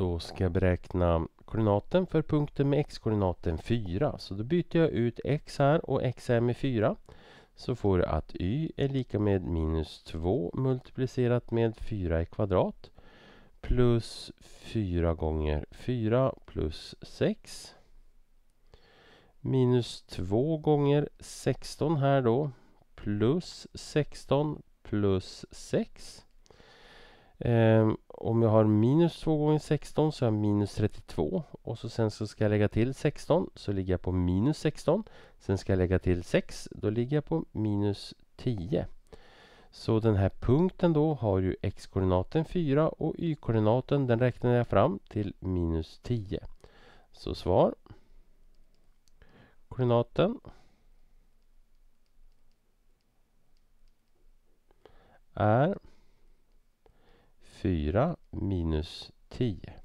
Då ska jag beräkna koordinaten för punkten med x-koordinaten 4. Så då byter jag ut x här och x är med 4. Så får jag att y är lika med minus 2 multiplicerat med 4 i kvadrat. Plus 4 gånger 4 plus 6. Minus 2 gånger 16 här då. Plus 16 plus 6. Ehm, om jag har minus 2 gånger 16 så har jag minus 32 och så sen så ska jag lägga till 16 så ligger jag på minus 16 sen ska jag lägga till 6 då ligger jag på minus 10 så den här punkten då har ju x-koordinaten 4 och y-koordinaten den räknar jag fram till minus 10 så svar koordinaten är 4 minus 10.